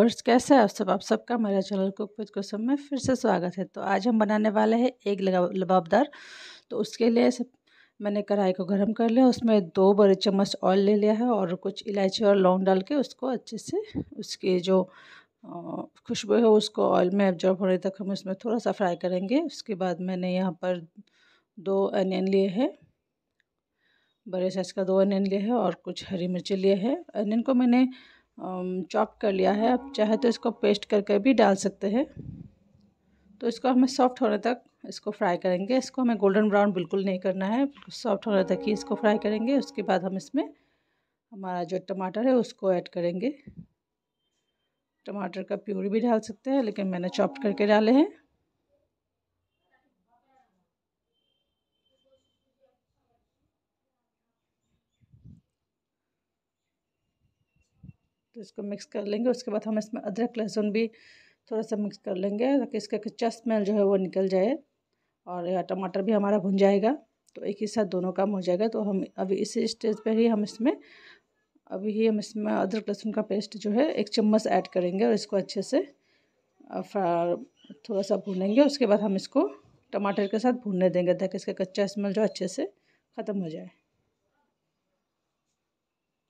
viewers कैसे आप सब आप सबका मेरा चैनल कुक विद कुसुम में फिर से स्वागत है तो आज हम बनाने वाले हैं एक लबाबदार तो उसके लिए सब मैंने कढ़ाई को गर्म कर लिया उसमें दो बड़े चम्मच ऑयल ले लिया है और कुछ इलायची और लौंग डाल के उसको अच्छे से उसके जो खुशबू है उसको ऑयल में एब्जॉर्ब होने तक हम उसमें थोड़ा सा फ्राई करेंगे उसके बाद मैंने यहाँ पर दो अनियन लिए हैं बड़े साइज़ का दो अनियन लिए है और कुछ हरी मिर्ची लिए है अनियन को मैंने चॉप कर लिया है आप चाहे तो इसको पेस्ट करके भी डाल सकते हैं तो इसको हमें सॉफ्ट होने तक इसको फ्राई करेंगे इसको हमें गोल्डन ब्राउन बिल्कुल नहीं करना है सॉफ्ट होने तक ही इसको फ्राई करेंगे उसके बाद हम इसमें हमारा जो टमाटर है उसको ऐड करेंगे टमाटर का प्यूरी भी डाल सकते हैं लेकिन मैंने चॉप करके डाले हैं तो इसको मिक्स कर लेंगे उसके बाद हम इसमें अदरक लहसुन भी थोड़ा सा मिक्स कर लेंगे ताकि इसका कच्चा स्मेल जो है वो निकल जाए और या टमाटर भी हमारा भुन जाएगा तो एक ही साथ दोनों काम हो जाएगा तो हम अभी इसी स्टेज पर ही हम इसमें अभी ही हम इसमें अदरक लहसुन का पेस्ट जो है एक चम्मच ऐड करेंगे और इसको अच्छे से थोड़ा सा भूनेंगे उसके बाद हम इसको टमाटर के साथ भूनने देंगे ताकि इसका कच्चा स्मेल जो अच्छे से ख़त्म हो जाए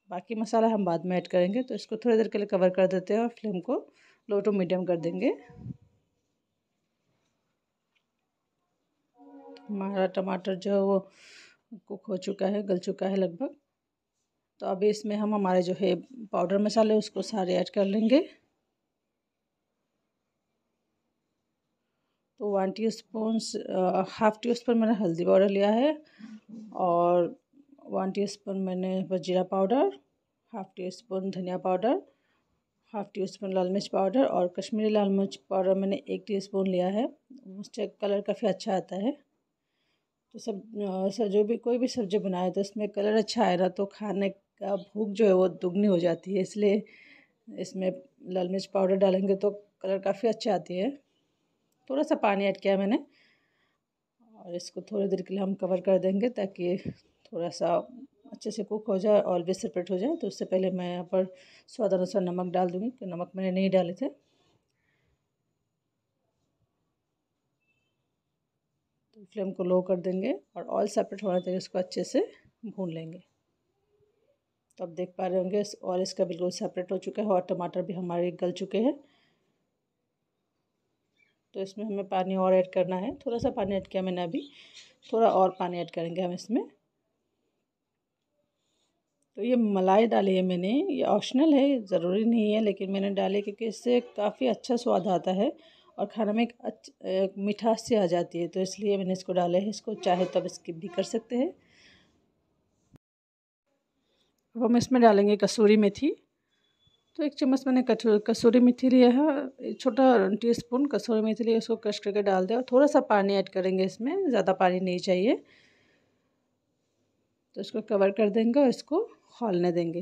बाकी मसाला हम बाद में ऐड करेंगे तो इसको थोड़ी देर के लिए कवर कर देते हैं और फ्लेम को लो टू मीडियम कर देंगे हमारा टमाटर जो है वो कुक हो चुका है गल चुका है लगभग तो अभी इसमें हम हमारे जो है पाउडर मसाले उसको सारे ऐड कर लेंगे तो one teaspoon half teaspoon मैंने हल्दी पाउडर लिया है और वन टी स्पून मैंने जीरा पाउडर हाफ़ टी स्पून धनिया पाउडर हाफ़ टी स्पून लाल मिर्च पाउडर और कश्मीरी लाल मिर्च पाउडर मैंने एक टी स्पून लिया है उससे कलर काफ़ी अच्छा आता है तो सब सर जो भी कोई भी सब्ज़ी बनाए तो इसमें कलर अच्छा रहा तो खाने का भूख जो है वो दुगनी हो जाती है इसलिए इसमें लाल मिर्च पाउडर डालेंगे तो कलर काफ़ी अच्छा आती है थोड़ा सा पानी ऐड किया मैंने और इसको थोड़ी देर के लिए हम कवर कर देंगे ताकि थोड़ा सा अच्छे से कुक हो जाए और भी सेपरेट हो जाए तो उससे पहले मैं यहाँ पर स्वाद अनुसार नमक डाल दूँगी तो नमक मैंने नहीं डाले थे तो फ्लेम को लो कर देंगे और ऑयल सेपरेट होने तक इसको अच्छे से भून लेंगे तो आप देख पा रहे होंगे और इसका बिल्कुल सेपरेट हो चुका है और टमाटर भी हमारे गल चुके हैं तो इसमें हमें पानी और ऐड करना है थोड़ा सा पानी ऐड किया मैंने अभी थोड़ा और पानी ऐड करेंगे हम इसमें तो ये मलाई डाली है मैंने ये ऑप्शनल है ज़रूरी नहीं है लेकिन मैंने डाली क्योंकि इससे काफ़ी अच्छा स्वाद आता है और खाना में एक अच्छा मिठास सी आ जाती है तो इसलिए मैंने इसको डाला है इसको चाहे तो आप स्किप भी कर सकते हैं अब हम इसमें डालेंगे कसूरी मेथी तो एक चम्मच मैंने कसूरी मेथी लिया है छोटा टी स्पून कसूरी मेथी लिया उसको क्रश करके डाल दें और थोड़ा सा पानी ऐड करेंगे इसमें ज़्यादा पानी नहीं चाहिए तो इसको कवर कर देंगे और इसको खोलने देंगे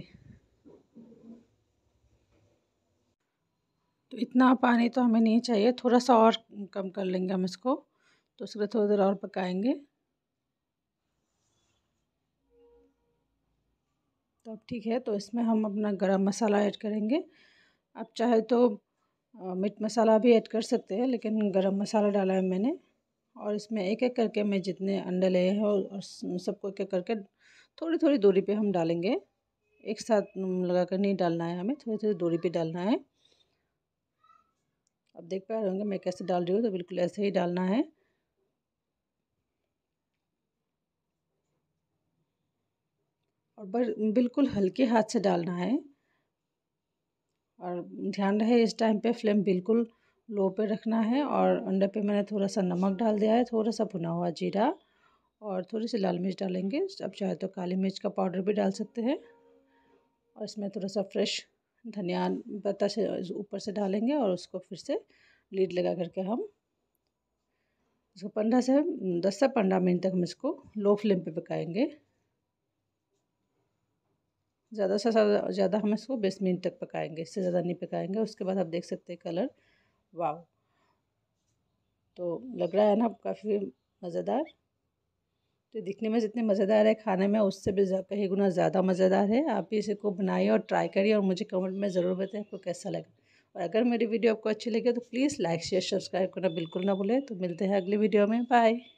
तो इतना पानी तो हमें नहीं चाहिए थोड़ा सा और कम कर लेंगे हम इसको तो उसके थोड़ी देर और पकाएंगे तो अब ठीक है तो इसमें हम अपना गरम मसाला ऐड करेंगे आप चाहे तो मीट मसाला भी ऐड कर सकते हैं लेकिन गरम मसाला डाला है मैंने और इसमें एक एक करके मैं जितने अंडे लिए हैं और सबको एक एक करके थोड़ी थोड़ी दूरी पे हम डालेंगे एक साथ लगा कर नहीं डालना है हमें थोड़ी थोड़ी दूरी पे डालना है अब देख पा रहे होंगे मैं कैसे डाल रही हूँ तो बिल्कुल ऐसे ही डालना है और बिल्कुल हल्के हाथ से डालना है और ध्यान रहे इस टाइम पे फ्लेम बिल्कुल लो पे रखना है और अंडे पे मैंने थोड़ा सा नमक डाल दिया है थोड़ा सा भुना हुआ जीरा और थोड़ी सी लाल मिर्च डालेंगे अब चाहे तो काली मिर्च का पाउडर भी डाल सकते हैं और इसमें थोड़ा सा फ्रेश धनिया पत्ता से ऊपर से डालेंगे और उसको फिर से लीड लगा करके हम इसको पंद्रह से दस से पंद्रह मिनट तक हम इसको लो फ्लेम पे पकाएंगे ज़्यादा से ज़्यादा हम इसको बीस मिनट तक पकाएंगे इससे ज़्यादा नहीं पकाएंगे उसके बाद आप देख सकते हैं कलर वाव तो लग रहा है ना काफ़ी मज़ेदार जो तो दिखने में जितने मज़ेदार है खाने में उससे भी कहीं गुना ज़्यादा मज़ेदार है आप भी इसको बनाइए और ट्राई करिए और मुझे कमेंट में ज़रूर बताएं आपको कैसा लगा और अगर मेरी वीडियो आपको अच्छी लगे तो प्लीज़ लाइक शेयर सब्सक्राइब करना बिल्कुल ना भूलें तो मिलते हैं अगली वीडियो में बाय